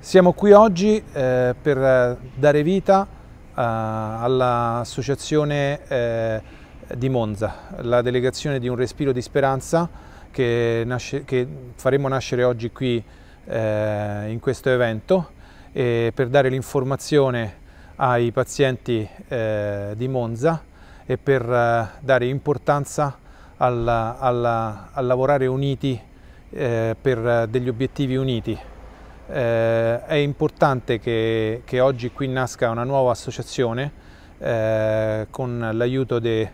Siamo qui oggi eh, per eh, dare vita eh, all'associazione eh, di Monza, la delegazione di Un Respiro di Speranza che, nasce, che faremo nascere oggi qui eh, in questo evento per dare l'informazione ai pazienti eh, di Monza e per dare importanza al, al, al lavorare uniti per degli obiettivi uniti. Eh, è importante che, che, oggi qui nasca una nuova associazione eh, con l'aiuto eh,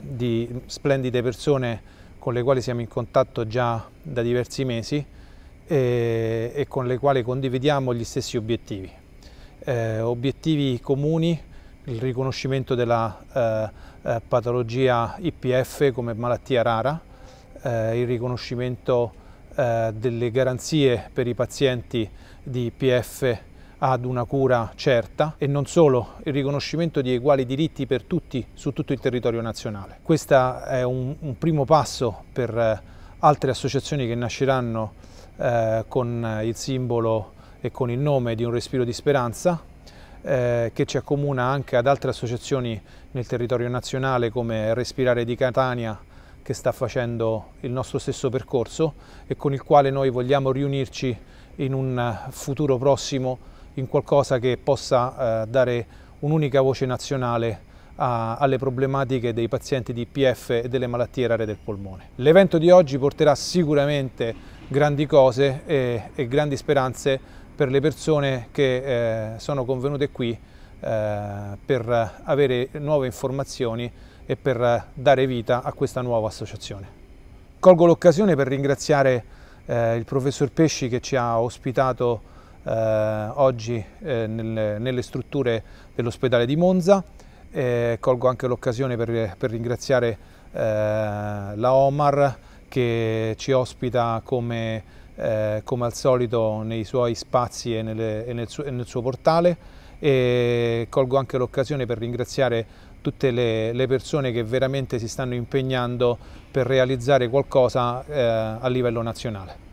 di splendide persone con le quali siamo in contatto già da diversi mesi e, e con le quali condividiamo gli stessi obiettivi. Eh, obiettivi comuni, il riconoscimento della eh, eh, patologia IPF come malattia rara, il riconoscimento eh, delle garanzie per i pazienti di PF ad una cura certa e non solo il riconoscimento di uguali diritti per tutti su tutto il territorio nazionale. Questo è un, un, primo passo per eh, altre associazioni che nasceranno eh, con il simbolo e con il nome di un respiro di speranza eh, che ci accomuna anche ad altre associazioni nel territorio nazionale come Respirare di Catania che sta facendo il nostro stesso percorso e con il quale noi vogliamo riunirci in un eh, futuro prossimo in qualcosa che possa eh, dare un'unica voce nazionale a, alle problematiche dei pazienti di IPF e delle malattie rare del polmone. L'evento di oggi porterà sicuramente grandi cose e, e grandi speranze per le persone che eh, sono convenute qui eh, per avere nuove informazioni e per dare vita a questa nuova associazione. Colgo l'occasione per ringraziare eh, il professor Pesci che ci ha ospitato eh, oggi nelle strutture dell'ospedale di Monza. colgo anche l'occasione per, ringraziare la Omar che ci ospita come, come al solito nei suoi spazi e, nel suo portale e colgo anche l'occasione per ringraziare tutte le, le, persone che veramente si stanno impegnando per realizzare qualcosa eh, a livello nazionale.